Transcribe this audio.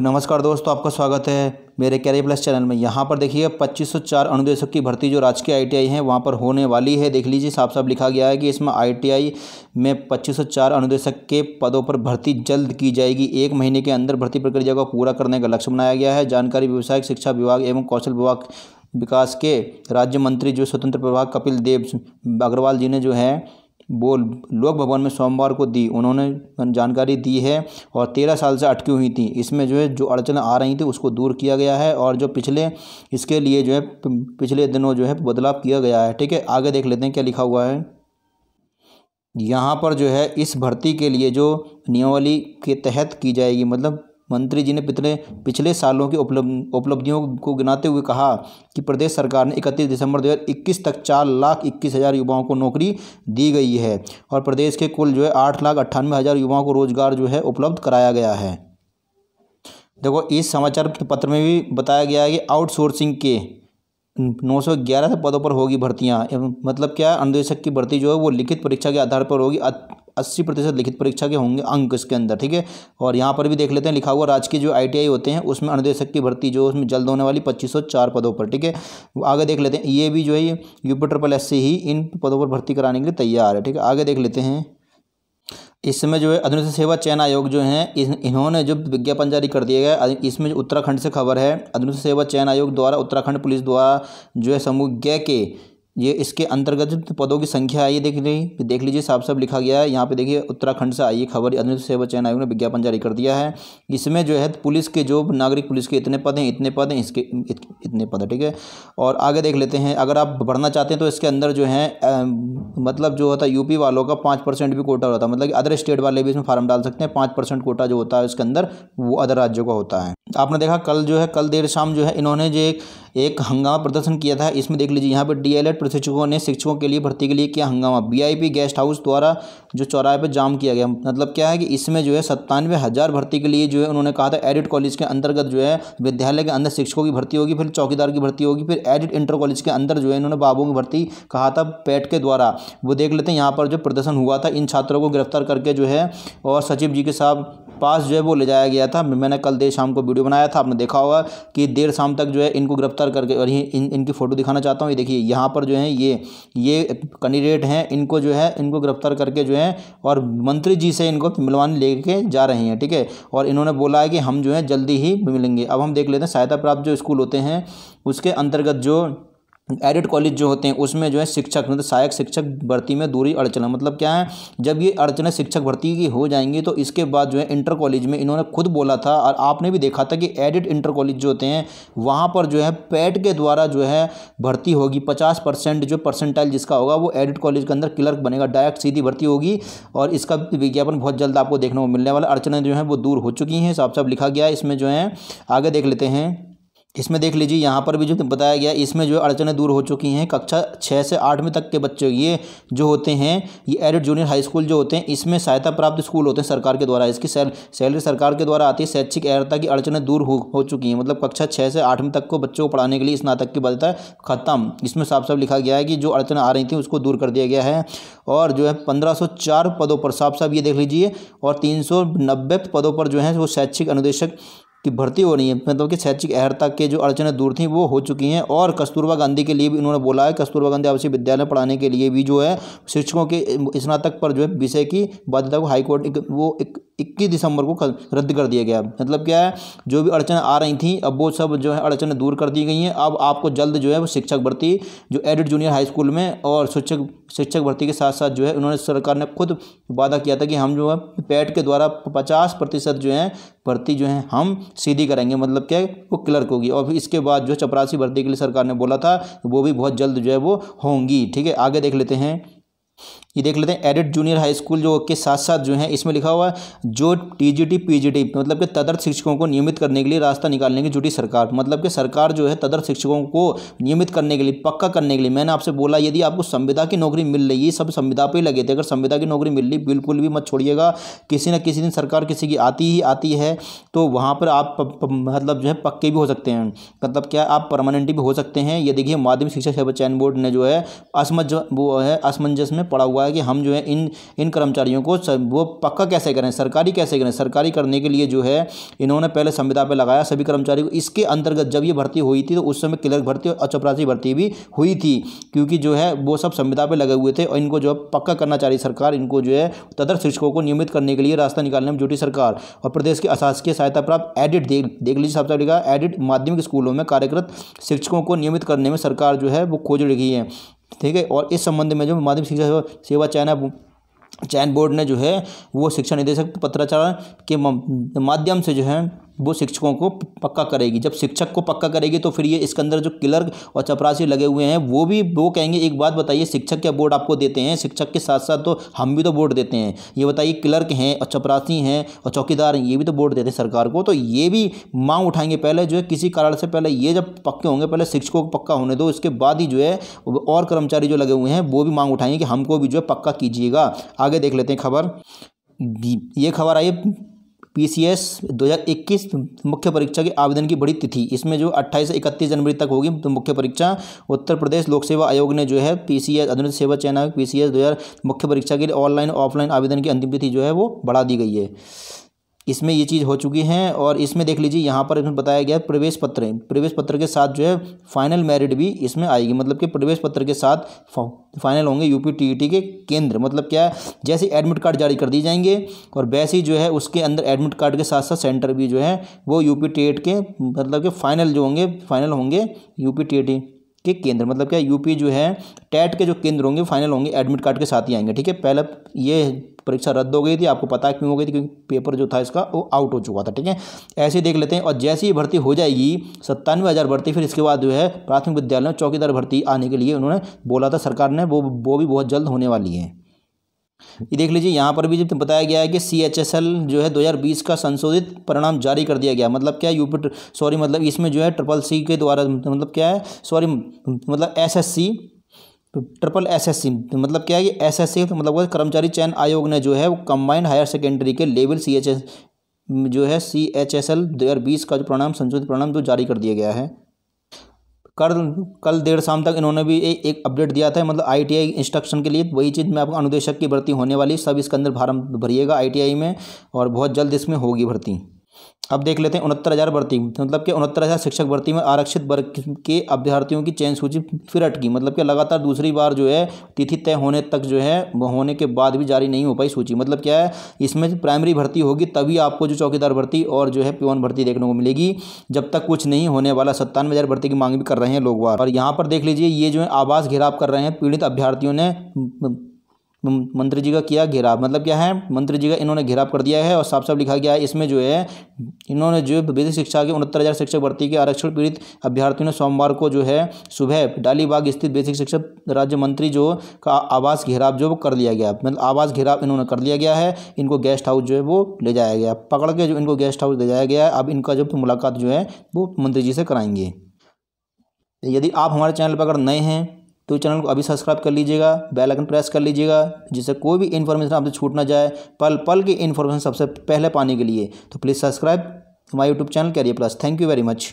नमस्कार दोस्तों आपका स्वागत है मेरे कैरियर प्लस चैनल में यहाँ पर देखिए 2504 अनुदेशक की भर्ती जो राजकीय आईटीआई है वहाँ पर होने वाली है देख लीजिए साफ साफ लिखा गया है कि इसमें आईटीआई में 2504 अनुदेशक के पदों पर भर्ती जल्द की जाएगी एक महीने के अंदर भर्ती प्रक्रिया को पूरा करने का लक्ष्य बनाया गया है जानकारी व्यवसायिक शिक्षा विभाग एवं कौशल विभाग विकास के राज्य मंत्री जो स्वतंत्र प्रभाग कपिल देव अग्रवाल जी ने जो है वो लोक भवन में सोमवार को दी उन्होंने जानकारी दी है और तेरह साल से अटकी हुई थी इसमें जो है जो अड़चन आ रही थी उसको दूर किया गया है और जो पिछले इसके लिए जो है पिछले दिनों जो है बदलाव किया गया है ठीक है आगे देख लेते हैं क्या लिखा हुआ है यहाँ पर जो है इस भर्ती के लिए जो नियमावली के तहत की जाएगी मतलब मंत्री जी ने पिछले पिछले सालों की उपलब्धियों को गिनाते हुए कहा कि प्रदेश सरकार ने इकतीस दिसंबर 2021 तक चार लाख इक्कीस हज़ार युवाओं को नौकरी दी गई है और प्रदेश के कुल जो है आठ लाख अट्ठानवे हज़ार युवाओं को रोजगार जो है उपलब्ध कराया गया है देखो इस समाचार पत्र में भी बताया गया है कि आउटसोर्सिंग के नौ सौ ग्यारह पदों पर होगी भर्तियां मतलब क्या अनुदेशक की भर्ती जो है वो लिखित परीक्षा के आधार पर होगी अस्सी प्रतिशत लिखित परीक्षा के होंगे अंक इसके अंदर ठीक है और यहाँ पर भी देख लेते हैं लिखा हुआ राजकीय जो आई होते हैं उसमें अनुदेशक की भर्ती जो उसमें जल्द होने वाली पच्चीस पदों पर ठीक है आगे देख लेते हैं ये भी जो है यूपी ट्रिपल एस ही इन पदों पर भर्ती कराने के लिए तैयार है ठीक है आगे देख लेते हैं इस समय जो है अधुनिक सेवा चयन आयोग जो इस इन्होंने जो विज्ञापन जारी कर दिया गया इसमें जो उत्तराखंड से खबर है अधुनिक सेवा चयन आयोग द्वारा उत्तराखंड पुलिस द्वारा जो है समूह गय के ये इसके अंतर्गत पदों की संख्या है ये देख लीजिए देख लीजिए साफ साफ लिखा गया है यहाँ पे देखिए उत्तराखंड से आई खबर अनिल सेवा चयन आयोग ने विज्ञापन जारी कर दिया है इसमें जो है पुलिस के जो नागरिक पुलिस के इतने पद हैं इतने पद हैं इसके इतने पद है ठीक है और आगे देख लेते हैं अगर आप भरना चाहते हैं तो इसके अंदर जो है मतलब जो होता है यूपी वालों का पाँच परसेंट भी कोटा होता है मतलब अदर स्टेट वाले भी इसमें फार्म डाल सकते हैं पाँच परसेंट कोटा जो होता है उसके अंदर वो अदर राज्यों का होता है आपने देखा कल जो है कल देर शाम जो है इन्होंने जो एक, एक हंगामा प्रदर्शन किया था इसमें देख लीजिए यहाँ पर डीएलएड प्रशिक्षकों ने शिक्षकों के लिए भर्ती के लिए किया हंगामा बीआईपी गेस्ट हाउस द्वारा जो चौराहे पर जाम किया गया मतलब क्या है कि इसमें जो है सत्तानवे हज़ार भर्ती के लिए जो है उन्होंने कहा था एडिट कॉलेज के अंतर्गत जो है विद्यालय के अंदर शिक्षकों की भर्ती होगी फिर चौकीदार की भर्ती होगी फिर एडिट इंटर कॉलेज के अंदर जो है इन्होंने बाबू की भर्ती कहा था पैट के द्वारा वो देख लेते हैं यहाँ पर जो प्रदर्शन हुआ था इन छात्रों को गिरफ्तार करके जो है और सचिव जी के साहब पास जो है वो ले जाया गया था मैंने कल देर शाम को वीडियो बनाया था आपने देखा होगा कि देर शाम तक जो है इनको गिरफ्तार करके और इन, इनकी फ़ोटो दिखाना चाहता हूँ ये देखिए यहाँ पर जो है ये ये कैंडिडेट हैं इनको जो है इनको गिरफ्तार करके जो है और मंत्री जी से इनको मिलवाने लेके जा रहे हैं ठीक है और इन्होंने बोला है कि हम जो है जल्दी ही मिलेंगे अब हम देख लेते हैं सहायता प्राप्त जो स्कूल होते हैं उसके अंतर्गत जो एडिड कॉलेज जो होते हैं उसमें जो है शिक्षक मतलब सहायक शिक्षक भर्ती में दूरी अड़चना मतलब क्या है जब ये अड़चना शिक्षक भर्ती की हो जाएंगी तो इसके बाद जो है इंटर कॉलेज में इन्होंने खुद बोला था और आपने भी देखा था कि एडिड इंटर कॉलेज जो होते हैं वहाँ पर जो है पैट के द्वारा जो है भर्ती होगी पचास परसेंट जो परसेंटाइल जिसका होगा वो एडिट कॉलेज के अंदर क्लर्क बनेगा डायरेक्ट सीधी भर्ती होगी और इसका विज्ञापन बहुत जल्द आपको देखने को मिलने वाला अड़चने जो है वो दूर हो चुकी हैं साफ साफ लिखा गया है इसमें जो है आगे देख लेते हैं इसमें देख लीजिए यहाँ पर भी जो बताया गया इसमें जो अड़चने दूर हो चुकी हैं कक्षा छः से आठ में तक के बच्चे ये जो होते हैं ये एडिट जूनियर हाई स्कूल जो होते हैं इसमें सहायता प्राप्त स्कूल होते हैं सरकार के द्वारा इसकी सैल सैलरी सरकार के द्वारा आती है शैक्षिक एरता की अड़चने दूर हो, हो चुकी हैं मतलब कक्षा छः से आठ में तक को बच्चों को पढ़ाने के लिए स्नातक की बाध्यता खत्म इसमें साफ साफ लिखा गया है कि जो अड़चने आ रही थी उसको दूर कर दिया गया है और जो है पंद्रह पदों पर साफ साफ ये देख लीजिए और तीन पदों पर जो है वो शैक्षिक अनुदेशक की भर्ती हो रही है मतलब कि शैक्षिक अहर्ता के जो अड़चने दूर थी वो हो चुकी हैं और कस्तूरबा गांधी के लिए भी उन्होंने बोला है कस्तूरबा गांधी आवासीय विद्यालय पढ़ाने के लिए भी जो है शिक्षकों के स्नातक पर जो है विषय की बाध्यता को हाईकोर्ट वो एक इक्कीस दिसंबर को रद्द कर दिया गया मतलब क्या है जो भी अड़चन आ रही थी अब वो सब जो है अड़चन दूर कर दी गई हैं अब आपको जल्द जो है वो शिक्षक भर्ती जो एडिट जूनियर हाई स्कूल में और शिक्षक शिक्षक भर्ती के साथ साथ जो है उन्होंने सरकार ने खुद वादा किया था कि हम जो है पैट के द्वारा पचास प्रतिशत जो है भर्ती जो है हम सीधी करेंगे मतलब क्या है वो क्लर्क होगी और फिर इसके बाद जो चपरासी भर्ती के लिए सरकार ने बोला था वो भी बहुत जल्द जो है वो होंगी ठीक है आगे देख लेते हैं ये देख लेते हैं एडिट जूनियर हाई स्कूल जो के साथ साथ जो है इसमें लिखा हुआ है जो टीजीटी पीजीटी मतलब कि तदर्थ शिक्षकों को नियमित करने के लिए रास्ता निकालने की जुटी सरकार मतलब कि सरकार जो है तदर्थ शिक्षकों को नियमित करने के लिए पक्का करने के लिए मैंने आपसे बोला यदि आपको संविदा की नौकरी मिल रही है सब संविदा पर ही लगे थे अगर संविदा की नौकरी मिल रही बिल्कुल भी मत छोड़िएगा किसी न किसी दिन सरकार किसी की आती ही आती है तो वहाँ पर आप मतलब जो है पक्के भी हो सकते हैं मतलब क्या आप परमानेंट भी हो सकते हैं ये देखिए माध्यमिक शिक्षा सेवा चयन बोर्ड ने जो है असमंज वो है असमंजस में पड़ा हुआ हुआ है कि हम जो है इन इन कर्मचारियों को सर, वो पक्का कैसे करें सरकारी कैसे करें सरकारी करने के लिए जो है इन्होंने पहले संविदा पर लगाया सभी कर्मचारी को इसके अंतर्गत जब ये भर्ती हुई थी तो उस समय क्लर्क भर्ती और चपरासी भर्ती भी हुई थी क्योंकि जो है वो सब संविदा पर लगे हुए थे और इनको जो पक्का करना चाह रही सरकार इनको जो है तदर शिक्षकों को नियमित करने के लिए रास्ता निकालने में जुटी सरकार और प्रदेश के अशासकीय सहायता प्राप्त एडिट देख देख लीजिए सबसे लिखा एडिट माध्यमिक स्कूलों में कार्यरत शिक्षकों को नियमित करने में सरकार जो है वो खोज रही है ठीक है और इस संबंध में जो माध्यमिक शिक्षा सेवा चयन चयन बोर्ड ने जो है वो शिक्षा निदेशक पत्राचार के माध्यम से जो है वो शिक्षकों को पक्का करेगी जब शिक्षक को पक्का करेगी तो फिर ये इसके अंदर जो क्लर्क और चपरासी लगे हुए हैं वो भी वो कहेंगे एक बात बताइए शिक्षक क्या बोर्ड आपको देते हैं शिक्षक के साथ साथ तो हम भी तो बोर्ड देते हैं ये बताइए क्लर्क हैं और चपरासी हैं और चौकीदार हैं ये भी तो बोर्ड देते हैं सरकार को तो ये भी मांग उठाएंगे पहले जो है किसी कारण से पहले ये जब पक्के होंगे पहले शिक्षकों को पक्का होने दो इसके बाद ही जो है और कर्मचारी जो लगे हुए हैं वो भी मांग उठाएंगे कि हमको भी जो है पक्का कीजिएगा आगे देख लेते हैं खबर ये खबर आई पीसीएस 2021 मुख्य परीक्षा के आवेदन की बड़ी तिथि इसमें जो 28 से 31 जनवरी तक होगी तो मुख्य परीक्षा उत्तर प्रदेश लोक सेवा आयोग ने जो है पीसीएस आधुनिक सेवा चयन आयोग पीसीएस 2000 मुख्य परीक्षा के लिए ऑनलाइन ऑफलाइन आवेदन की अंतिम तिथि जो है वो बढ़ा दी गई है इसमें ये चीज़ हो चुकी है और इसमें देख लीजिए यहाँ पर इसमें बताया गया है प्रवेश पत्र प्रवेश पत्र के साथ जो है फाइनल मेरिट भी इसमें आएगी मतलब कि प्रवेश पत्र के साथ फाइनल होंगे यूपी टीईटी e के केंद्र मतलब क्या है जैसे एडमिट कार्ड जारी कर दिए जाएंगे और वैसे ही जो है उसके अंदर एडमिट कार्ड के साथ साथ सेंटर भी जो है वो यूपी टेट e के मतलब के फाइनल जो होंगे फाइनल होंगे यूपी टी e के केंद्र मतलब क्या यूपी जो है टैट के जो केंद्र होंगे फाइनल होंगे एडमिट कार्ड के साथ ही आएंगे ठीक है पहले ये परीक्षा रद्द हो गई थी आपको पता क्यों हो गई थी क्योंकि पेपर जो था इसका वो आउट हो चुका था ठीक है ऐसे देख लेते हैं और जैसे ही भर्ती हो जाएगी सत्तानवे हज़ार भर्ती फिर इसके बाद जो है प्राथमिक विद्यालय में चौकीदार भर्ती आने के लिए उन्होंने बोला था सरकार ने वो वो भी बहुत जल्द होने वाली है ये देख लीजिए यहाँ पर भी जब बताया गया है कि सी एच एस एल जो है 2020 का संशोधित परिणाम जारी कर दिया गया मतलब क्या यूपी सॉरी मतलब इसमें जो है ट्रिपल सी के द्वारा मतलब क्या है सॉरी मतलब S S C triple S S C मतलब क्या है एस एस सी तो मतलब कर्मचारी चयन आयोग ने जो है वो कम्बाइंड हायर सेकेंडरी के लेवल सी एच एस जो है सी एच एस एल दो हज़ार बीस का जो परिणाम संशोधित परिणाम जो जारी कर दिया गया है कल कल देर शाम तक इन्होंने भी ए, एक अपडेट दिया था मतलब आईटीआई इंस्ट्रक्शन के लिए वही चीज़ में आपको अनुदेशक की भर्ती होने वाली सब इसके अंदर फार्म भरिएगा आईटीआई में और बहुत जल्द इसमें होगी भर्ती अब देख लेते हैं उनहत्तर हज़ार भर्ती मतलब कि उनहत्तर हज़ार शिक्षक भर्ती में आरक्षित वर्ग के अभ्यर्थियों की चयन सूची फिर अटकी मतलब कि लगातार दूसरी बार जो है तिथि तय होने तक जो है होने के बाद भी जारी नहीं हो पाई सूची मतलब क्या है इसमें प्राइमरी भर्ती होगी तभी आपको जो चौकीदार भर्ती और जो है पीवन भर्ती देखने को मिलेगी जब तक कुछ नहीं होने वाला सत्तानवे हज़ार भर्ती की मांग भी कर रहे हैं लोग और यहाँ पर देख लीजिए ये जो है आवास घेराव कर रहे हैं पीड़ित अभ्यर्थियों ने मंत्री जी का किया घेराव मतलब क्या है मंत्री जी का इन्होंने घेराव कर दिया है और साफ साफ लिखा गया है इसमें जो है इन्होंने जो बेसिक शिक्षा के उनहत्तर हज़ार शिक्षक भर्ती के आरक्षण पीड़ित अभ्यर्थियों ने सोमवार को जो है सुबह डालीबाग स्थित बेसिक शिक्षा राज्य मंत्री जो का आवास घेराव जो कर लिया गया मतलब आवास घेराव इन्होंने कर लिया गया है इनको गेस्ट हाउस जो है वो ले जाया गया पकड़ के जो इनको गेस्ट हाउस ले जाया गया है अब इनका जो मुलाकात जो है वो मंत्री जी से कराएंगे यदि आप हमारे चैनल पर अगर नए हैं तो चैनल को अभी सब्सक्राइब कर लीजिएगा बेल आइकन प्रेस कर लीजिएगा जिससे कोई भी इन्फॉर्मेशन आपसे छूट ना जाए पल पल की इन्फॉर्मेशन सबसे पहले पाने के लिए तो प्लीज़ सब्सक्राइब हमारे YouTube channel career plus thank you very much